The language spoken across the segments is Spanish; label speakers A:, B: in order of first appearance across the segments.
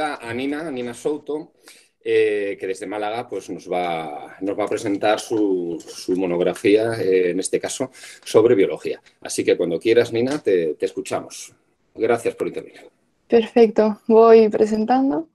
A: a Nina, Nina Souto, eh, que desde Málaga pues, nos, va, nos va a presentar su, monografía, eh, en este caso, sobre biología. Así que cuando quieras, Nina, te, te escuchamos. Gracias por intervenir.
B: Perfecto, voy presentando.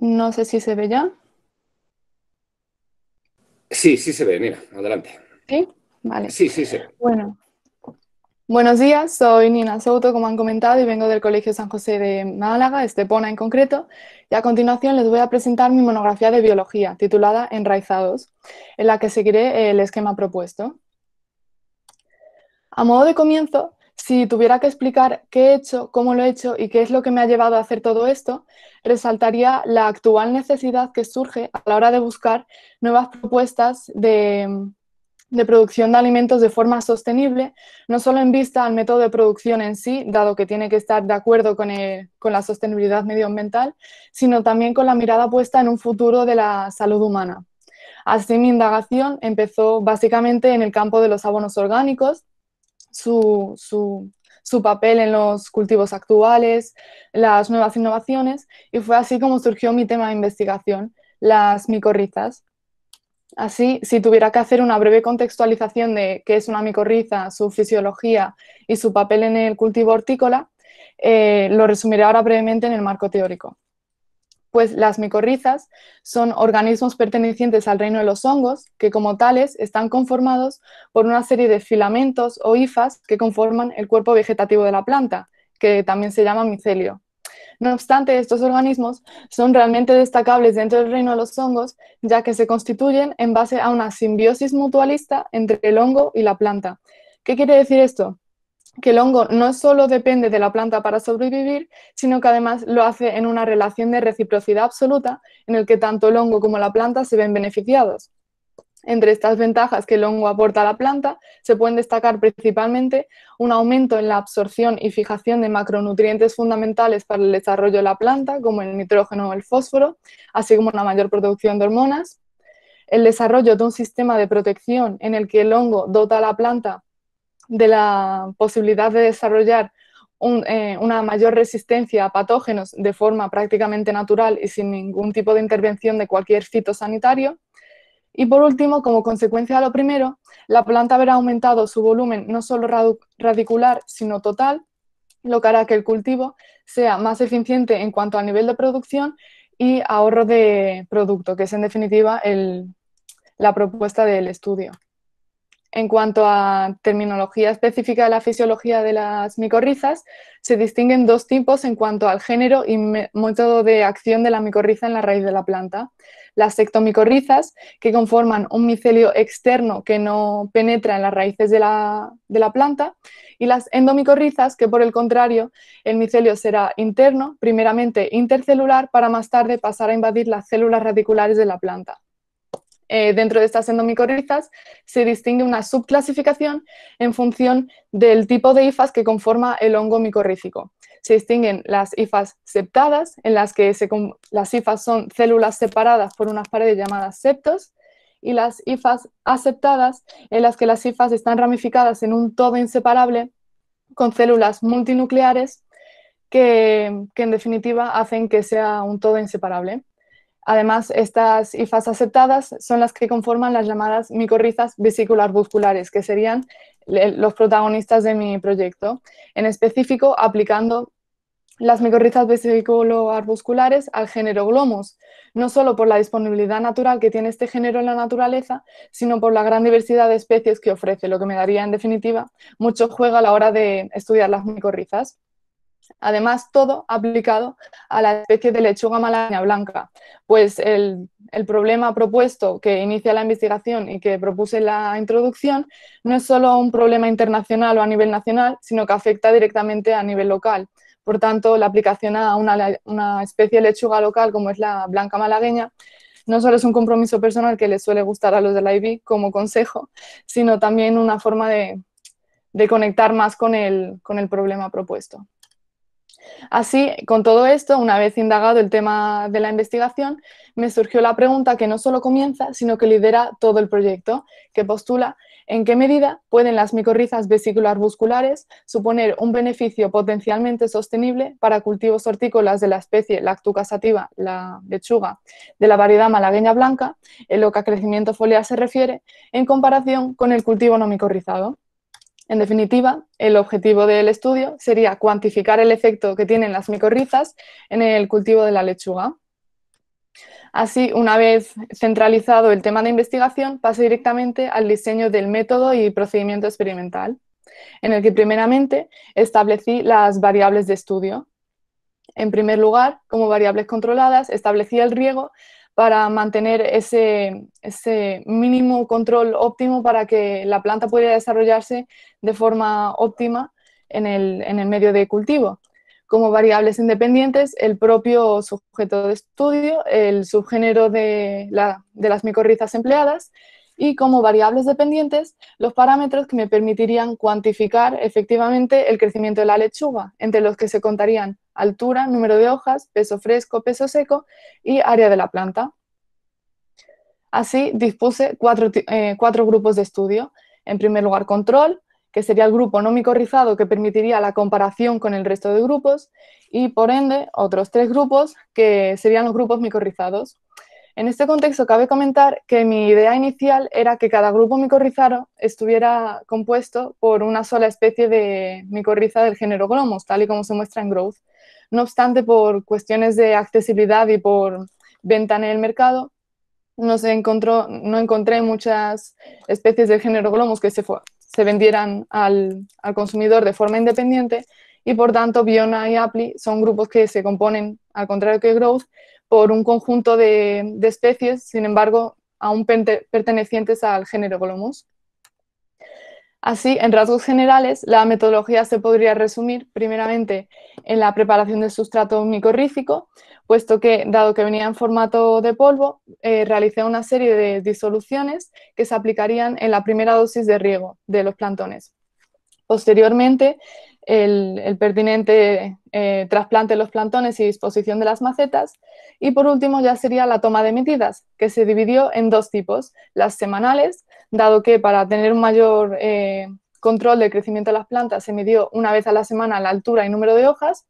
B: No sé si se ve ya.
A: Sí, sí se ve, mira, adelante. ¿Sí? Vale. Sí, sí se
B: Bueno. Buenos días, soy Nina Souto, como han comentado, y vengo del Colegio San José de Málaga, Estepona en concreto, y a continuación les voy a presentar mi monografía de biología, titulada Enraizados, en la que seguiré el esquema propuesto. A modo de comienzo, si tuviera que explicar qué he hecho, cómo lo he hecho y qué es lo que me ha llevado a hacer todo esto, resaltaría la actual necesidad que surge a la hora de buscar nuevas propuestas de, producción de alimentos de forma sostenible, no solo en vista al método de producción en sí, dado que tiene que estar de acuerdo con, la sostenibilidad medioambiental, sino también con la mirada puesta en un futuro de la salud humana. Así mi indagación empezó básicamente en el campo de los abonos orgánicos, su, papel en los cultivos actuales, las nuevas innovaciones, y fue así como surgió mi tema de investigación, las micorrizas. Así, si tuviera que hacer una breve contextualización de qué es una micorriza, su fisiología y su papel en el cultivo hortícola, eh, lo resumiré ahora brevemente en el marco teórico pues las micorrizas son organismos pertenecientes al reino de los hongos que como tales están conformados por una serie de filamentos o hifas que conforman el cuerpo vegetativo de la planta, que también se llama micelio. No obstante, estos organismos son realmente destacables dentro del reino de los hongos, ya que se constituyen en base a una simbiosis mutualista entre el hongo y la planta. ¿Qué quiere decir esto? que el hongo no solo depende de la planta para sobrevivir, sino que además lo hace en una relación de reciprocidad absoluta en el que tanto el hongo como la planta se ven beneficiados. Entre estas ventajas que el hongo aporta a la planta, se pueden destacar principalmente un aumento en la absorción y fijación de macronutrientes fundamentales para el desarrollo de la planta, como el nitrógeno o el fósforo, así como una mayor producción de hormonas, el desarrollo de un sistema de protección en el que el hongo dota a la planta de la posibilidad de desarrollar eh, una mayor resistencia a patógenos de forma prácticamente natural y sin ningún tipo de intervención de cualquier fitosanitario. Y por último, como consecuencia de lo primero, la planta habrá aumentado su volumen no solo radicular, sino total, lo que hará que el cultivo sea más eficiente en cuanto a nivel de producción y ahorro de producto, que es en definitiva la propuesta del estudio. En cuanto a terminología específica de la fisiología de las micorrizas, se distinguen dos tipos en cuanto al género y método de acción de la micorriza en la raíz de la planta. Las sectomicorrizas, que conforman un micelio externo que no penetra en las raíces de la, de la planta, y las endomicorrizas, que por el contrario, el micelio será interno, primeramente intercelular, para más tarde pasar a invadir las células radiculares de la planta. Eh, dentro de estas endomicorrizas, se distingue una subclasificación en función del tipo de hifas que conforma el hongo micorrífico. Se distinguen las hifas septadas, en las que las hifas son células separadas por unas paredes llamadas septos, y las hifas aceptadas, en las que las hifas están ramificadas en un todo inseparable con células multinucleares que en definitiva hacen que sea un todo inseparable. Además, estas IFAs aceptadas son las que conforman las llamadas micorrizas vesicular que serían los protagonistas de mi proyecto, en específico aplicando las micorrizas vesicolo-arbusculares al género Glomus, no solo por la disponibilidad natural que tiene este género en la naturaleza, sino por la gran diversidad de especies que ofrece, lo que me daría en definitiva mucho juego a la hora de estudiar las micorrizas. Además, todo aplicado a la especie de lechuga malagueña blanca, pues el, problema propuesto que inicia la investigación y que propuse la introducción no es solo un problema internacional o a nivel nacional, sino que afecta directamente a nivel local. Por tanto, la aplicación a una, especie de lechuga local como es la blanca malagueña no solo es un compromiso personal que les suele gustar a los de la IB como consejo, sino también una forma de, conectar más con el problema propuesto. Así, con todo esto, una vez indagado el tema de la investigación, me surgió la pregunta que no solo comienza, sino que lidera todo el proyecto, que postula en qué medida pueden las micorrizas vesicular musculares suponer un beneficio potencialmente sostenible para cultivos hortícolas de la especie Lactuca sativa, la lechuga, de la variedad malagueña blanca, en lo que a crecimiento foliar se refiere, en comparación con el cultivo no micorrizado. En definitiva, el objetivo del estudio sería cuantificar el efecto que tienen las micorrizas en el cultivo de la lechuga. Así, una vez centralizado el tema de investigación, pasé directamente al diseño del método y procedimiento experimental, en el que primeramente establecí las variables de estudio. En primer lugar, como variables controladas, establecí el riego para mantener ese, mínimo control óptimo para que la planta pueda desarrollarse de forma óptima en el, medio de cultivo. Como variables independientes, el propio sujeto de estudio, el subgénero de las micorrizas empleadas, y como variables dependientes los parámetros que me permitirían cuantificar efectivamente el crecimiento de la lechuga, entre los que se contarían altura, número de hojas, peso fresco, peso seco y área de la planta. Así dispuse cuatro, eh, grupos de estudio. En primer lugar, control, que sería el grupo no micorrizado que permitiría la comparación con el resto de grupos, y por ende otros tres grupos que serían los grupos micorrizados. En este contexto, cabe comentar que mi idea inicial era que cada grupo micorrizaro estuviera compuesto por una sola especie de micorriza del género Glomus, tal y como se muestra en Growth. No obstante, por cuestiones de accesibilidad y por venta en el mercado, no, se encontró, encontré muchas especies del género Glomus que se, vendieran al, consumidor de forma independiente y, por tanto, Biona y Apli son grupos que se componen, al contrario que Growth, por un conjunto de, especies, sin embargo, aún pertenecientes al género Golomus. Así, en rasgos generales, la metodología se podría resumir primeramente en la preparación del sustrato micorrífico, puesto que, dado que venía en formato de polvo, eh, realicé una serie de disoluciones que se aplicarían en la primera dosis de riego de los plantones. Posteriormente, el, pertinente eh, trasplante de los plantones y disposición de las macetas. Y por último ya sería la toma de medidas, que se dividió en dos tipos, las semanales, dado que para tener un mayor eh, control del crecimiento de las plantas se midió una vez a la semana la altura y número de hojas,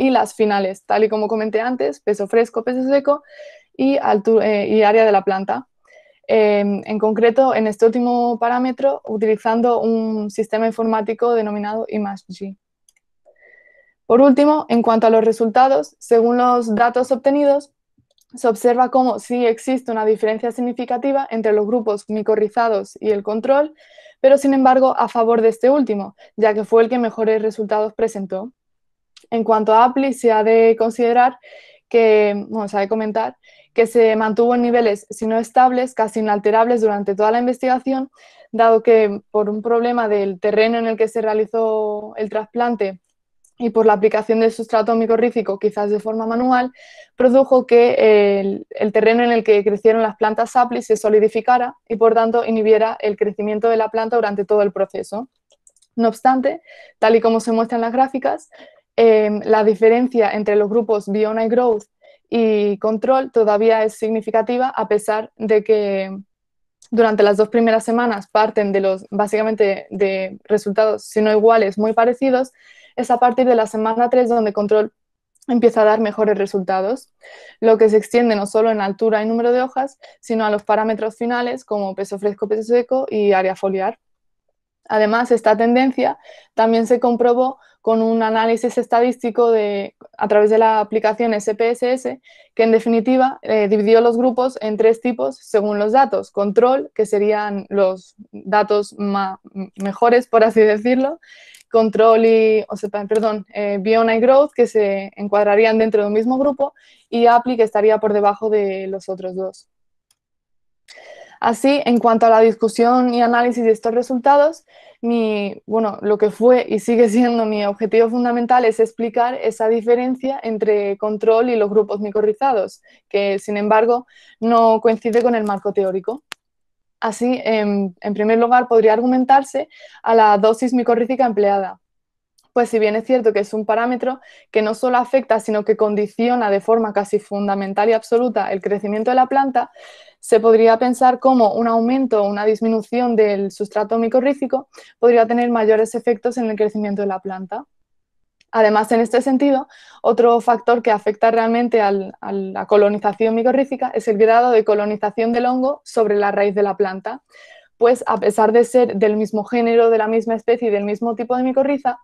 B: y las finales, tal y como comenté antes, peso fresco, peso seco y, altura, eh, y área de la planta. Em, en concreto en este último parámetro utilizando un sistema informático denominado ImageG. Por último, en cuanto a los resultados, según los datos obtenidos, se observa como sí existe una diferencia significativa entre los grupos micorrizados y el control, pero sin embargo a favor de este último, ya que fue el que mejores resultados presentó. En cuanto a APLI, se ha de considerar que, bueno, se ha de comentar que se mantuvo en niveles, sino no estables, casi inalterables durante toda la investigación, dado que por un problema del terreno en el que se realizó el trasplante y por la aplicación del sustrato micorrífico, quizás de forma manual, produjo que el, terreno en el que crecieron las plantas saplis se solidificara y, por tanto, inhibiera el crecimiento de la planta durante todo el proceso. No obstante, tal y como se muestra en las gráficas, eh, la diferencia entre los grupos Biona y Growth y control todavía es significativa a pesar de que durante las dos primeras semanas parten de los básicamente de resultados si no iguales muy parecidos es a partir de la semana 3 donde control empieza a dar mejores resultados, lo que se extiende no solo en altura y número de hojas, sino a los parámetros finales como peso fresco, peso seco y área foliar. Además, esta tendencia también se comprobó con un análisis estadístico de, a través de la aplicación SPSS, que en definitiva eh, dividió los grupos en tres tipos según los datos. Control, que serían los datos más, mejores, por así decirlo. Control y, perdón, eh, Growth, que se encuadrarían dentro de un mismo grupo. Y Appli, que estaría por debajo de los otros dos. Así, en cuanto a la discusión y análisis de estos resultados, lo que fue y sigue siendo mi objetivo fundamental es explicar esa diferencia entre control y los grupos micorrizados, que sin embargo no coincide con el marco teórico. Así, em, en, primer lugar, podría argumentarse a la dosis micorrítica empleada pues si bien es cierto que es un parámetro que no solo afecta, sino que condiciona de forma casi fundamental y absoluta el crecimiento de la planta, se podría pensar como un aumento o una disminución del sustrato micorrífico podría tener mayores efectos en el crecimiento de la planta. Además, en este sentido, otro factor que afecta realmente a la colonización micorrífica es el grado de colonización del hongo sobre la raíz de la planta, pues a pesar de ser del mismo género, de la misma especie y del mismo tipo de micorriza,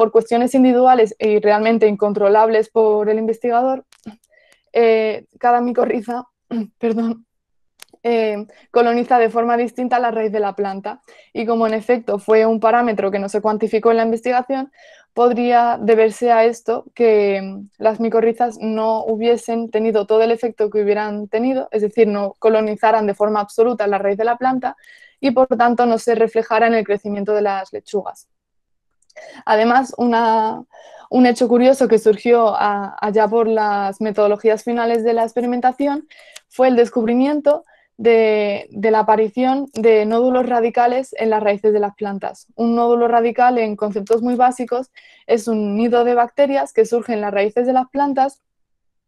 B: por cuestiones individuales y realmente incontrolables por el investigador, eh, cada micorriza, eh, coloniza de forma distinta la raíz de la planta y como en efecto fue un parámetro que no se cuantificó en la investigación, podría deberse a esto que mm, las micorrizas no hubiesen tenido todo el efecto que hubieran tenido, es decir, no colonizaran de forma absoluta la raíz de la planta y por tanto no se reflejara en el crecimiento de las lechugas. Además, un hecho curioso que surgió allá por las metodologías finales de la experimentación fue el descubrimiento de, la aparición de nódulos radicales en las raíces de las plantas. Un nódulo radical, en conceptos muy básicos, es un nido de bacterias que surge en las raíces de las plantas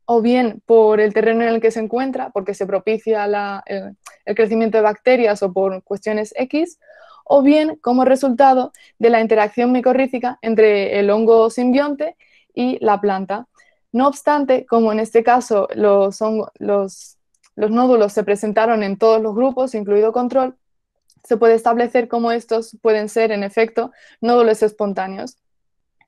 B: o bien por el terreno en el que se encuentra, porque se propicia el, crecimiento de bacterias o por cuestiones X, o bien como resultado de la interacción micorrítica entre el hongo simbionte y la planta. No obstante, como en este caso los, los nódulos se presentaron en todos los grupos, incluido control, se puede establecer cómo estos pueden ser, en efecto, nódulos espontáneos.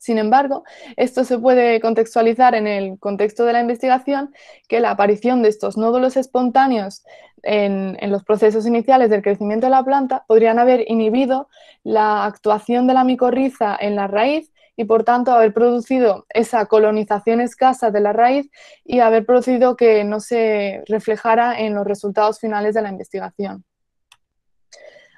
B: Sin embargo, esto se puede contextualizar en el contexto de la investigación que la aparición de estos nódulos espontáneos en, los procesos iniciales del crecimiento de la planta podrían haber inhibido la actuación de la micorriza en la raíz y por tanto haber producido esa colonización escasa de la raíz y haber producido que no se reflejara en los resultados finales de la investigación.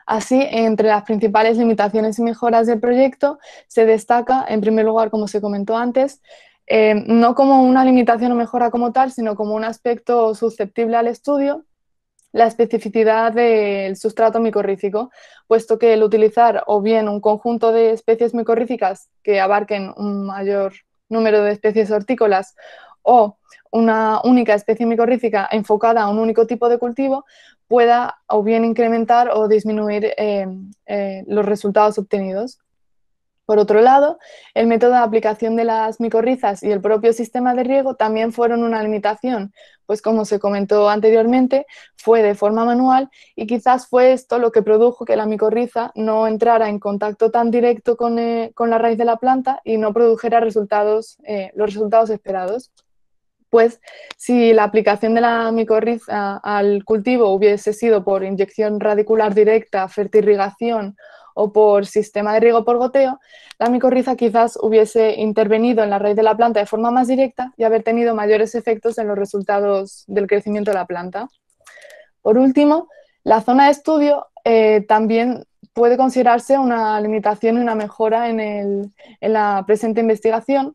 B: Así, entre las principales limitaciones y mejoras del proyecto se destaca, en primer lugar, como se comentó antes, eh, no como una limitación o mejora como tal, sino como un aspecto susceptible al estudio, la especificidad del sustrato micorrífico, puesto que el utilizar o bien un conjunto de especies micorríficas que abarquen un mayor número de especies hortícolas o una única especie micorrífica enfocada a un único tipo de cultivo pueda o bien incrementar o disminuir eh, eh, los resultados obtenidos. Por otro lado, el método de aplicación de las micorrizas y el propio sistema de riego también fueron una limitación, pues como se comentó anteriormente, fue de forma manual y quizás fue esto lo que produjo que la micorriza no entrara en contacto tan directo con, eh, la raíz de la planta y no produjera resultados, eh, los resultados esperados. Pues si la aplicación de la micorriza al cultivo hubiese sido por inyección radicular directa, fertirrigación o por sistema de riego por goteo, la micorriza quizás hubiese intervenido en la raíz de la planta de forma más directa y haber tenido mayores efectos en los resultados del crecimiento de la planta. Por último, la zona de estudio eh, también puede considerarse una limitación y una mejora en la presente investigación,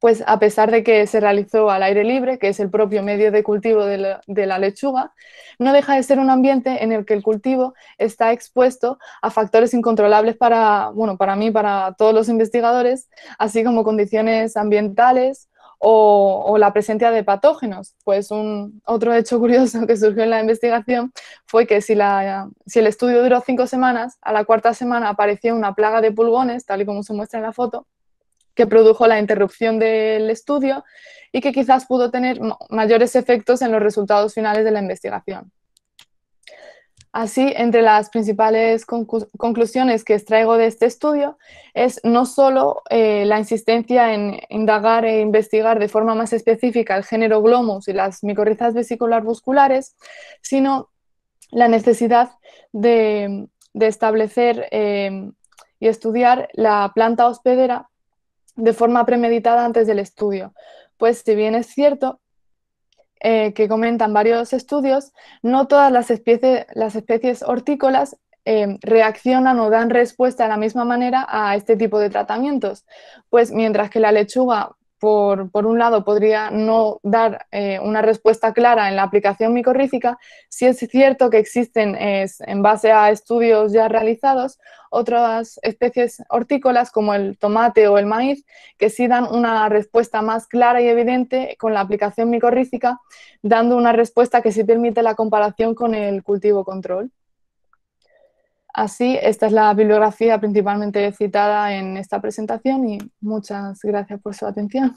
B: pues a pesar de que se realizó al aire libre, que es el propio medio de cultivo de la, lechuga, no deja de ser un ambiente en el que el cultivo está expuesto a factores incontrolables para, bueno, para mí, para todos los investigadores, así como condiciones ambientales o, la presencia de patógenos. Pues un, otro hecho curioso que surgió en la investigación fue que si, si el estudio duró cinco semanas, a la cuarta semana apareció una plaga de pulgones, tal y como se muestra en la foto, que produjo la interrupción del estudio y que quizás pudo tener mayores efectos en los resultados finales de la investigación. Así, entre las principales conclusiones que extraigo de este estudio es no solo eh, la insistencia en indagar e investigar de forma más específica el género glomus y las micorrizas vesicular vasculares, sino la necesidad de, establecer eh, y estudiar la planta hospedera de forma premeditada antes del estudio. Pues si bien es cierto eh, que comentan varios estudios, no todas las, las especies hortícolas eh, reaccionan o dan respuesta de la misma manera a este tipo de tratamientos. Pues mientras que la lechuga por, un lado, podría no dar eh, una respuesta clara en la aplicación micorrífica, si es cierto que existen, en base a estudios ya realizados, otras especies hortícolas como el tomate o el maíz, que sí dan una respuesta más clara y evidente con la aplicación micorrífica, dando una respuesta que sí permite la comparación con el cultivo control. Así, esta es la bibliografía principalmente citada en esta presentación y muchas gracias por su atención.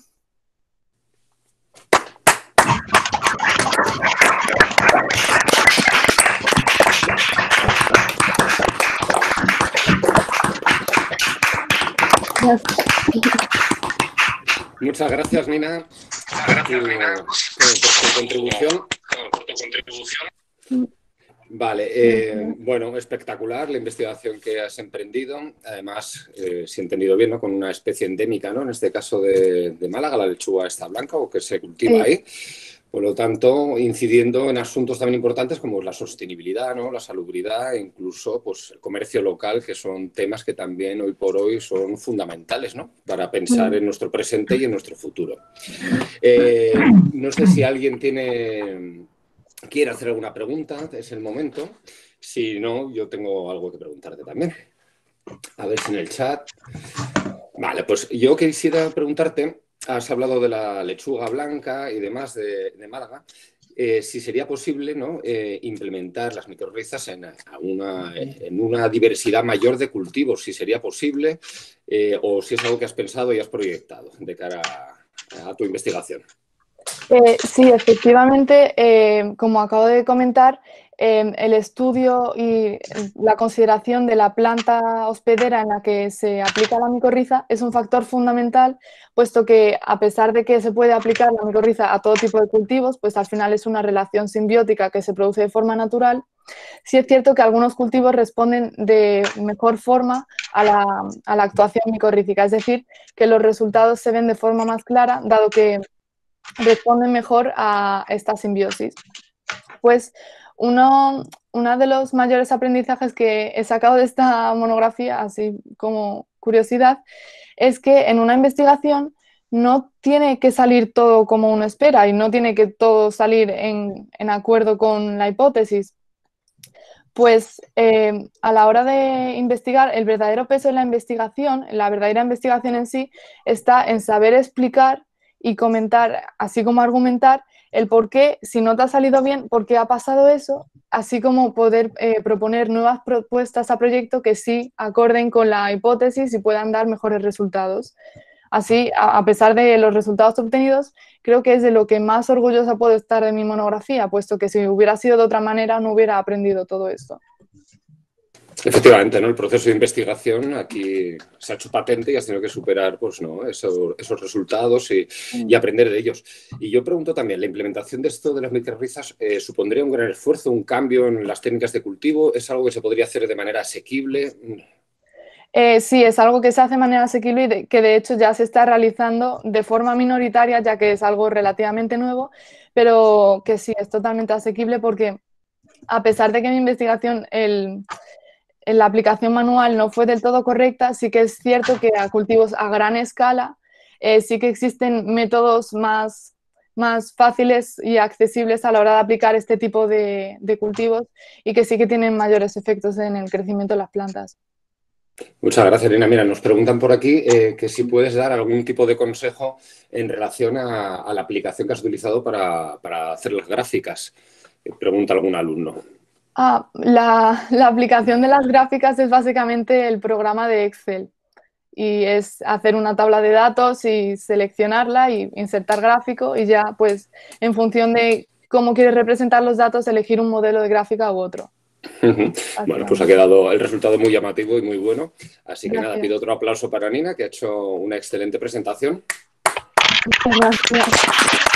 A: Muchas gracias, Nina, gracias, Nina. por su contribución. Vale, eh, bueno, espectacular la investigación que has emprendido. Además, eh, si he entendido bien, ¿no? con una especie endémica, ¿no? En este caso de, Málaga, la lechuga esta blanca o que se cultiva ahí. Por lo tanto, incidiendo en asuntos también importantes como la sostenibilidad, ¿no? la salubridad, e incluso pues, el comercio local, que son temas que también hoy por hoy son fundamentales ¿no? para pensar en nuestro presente y en nuestro futuro. Eh, no sé si alguien tiene Quiero hacer alguna pregunta, es el momento. Si no, yo tengo algo que preguntarte también. A ver si en el chat. Vale, pues yo quisiera preguntarte, has hablado de la lechuga blanca y demás de, Málaga, eh, si sería posible ¿no? Eh, implementar las microrizas en, una, diversidad mayor de cultivos, si sería posible eh, o si es algo que has pensado y has proyectado de cara a tu investigación.
B: Eh, sí, efectivamente, eh, como acabo de comentar, eh, el estudio y la consideración de la planta hospedera en la que se aplica la micorriza es un factor fundamental, puesto que a pesar de que se puede aplicar la micorriza a todo tipo de cultivos, pues al final es una relación simbiótica que se produce de forma natural. Sí es cierto que algunos cultivos responden de mejor forma a la, a la actuación micorrífica, es decir, que los resultados se ven de forma más clara, dado que responde mejor a esta simbiosis. Pues uno, de los mayores aprendizajes que he sacado de esta monografía, así como curiosidad, es que en una investigación no tiene que salir todo como uno espera y no tiene que todo salir en, acuerdo con la hipótesis. Pues eh, a la hora de investigar, el verdadero peso de la investigación, la verdadera investigación en sí, está en saber explicar y comentar, así como argumentar el por qué, si no te ha salido bien, por qué ha pasado eso, así como poder eh, proponer nuevas propuestas a proyecto que sí acorden con la hipótesis y puedan dar mejores resultados. Así, a, a pesar de los resultados obtenidos, creo que es de lo que más orgullosa puedo estar de mi monografía, puesto que si hubiera sido de otra manera no hubiera aprendido todo esto.
A: Efectivamente, ¿no? El proceso de investigación aquí se ha hecho patente y has tenido que superar pues, ¿no? esos resultados y, aprender de ellos. Y yo pregunto también, ¿la implementación de esto de las microrizas eh, supondría un gran esfuerzo, un cambio en las técnicas de cultivo? ¿Es algo que se podría hacer de manera asequible?
B: Eh, sí, es algo que se hace de manera asequible y que de hecho ya se está realizando de forma minoritaria, ya que es algo relativamente nuevo, pero que sí es totalmente asequible porque a pesar de que mi investigación, el, la aplicación manual no fue del todo correcta, sí que es cierto que a cultivos a gran escala eh, sí que existen métodos más, más fáciles y accesibles a la hora de aplicar este tipo de, cultivos y que sí que tienen mayores efectos en el crecimiento de las plantas.
A: Muchas gracias, Elena. Mira, nos preguntan por aquí eh, que si puedes dar algún tipo de consejo en relación a, la aplicación que has utilizado para, para hacer las gráficas. Pregunta
B: algún alumno. Ah, la, aplicación de las gráficas es básicamente el programa de Excel y es hacer una tabla de datos y seleccionarla y insertar gráfico y ya pues en función de cómo quieres representar los datos elegir un modelo de gráfica u otro.
A: Bueno, pues ha quedado el resultado muy llamativo y muy bueno. Así que nada, pido otro aplauso para Nina, que ha hecho una excelente presentación.
B: Muchas gracias.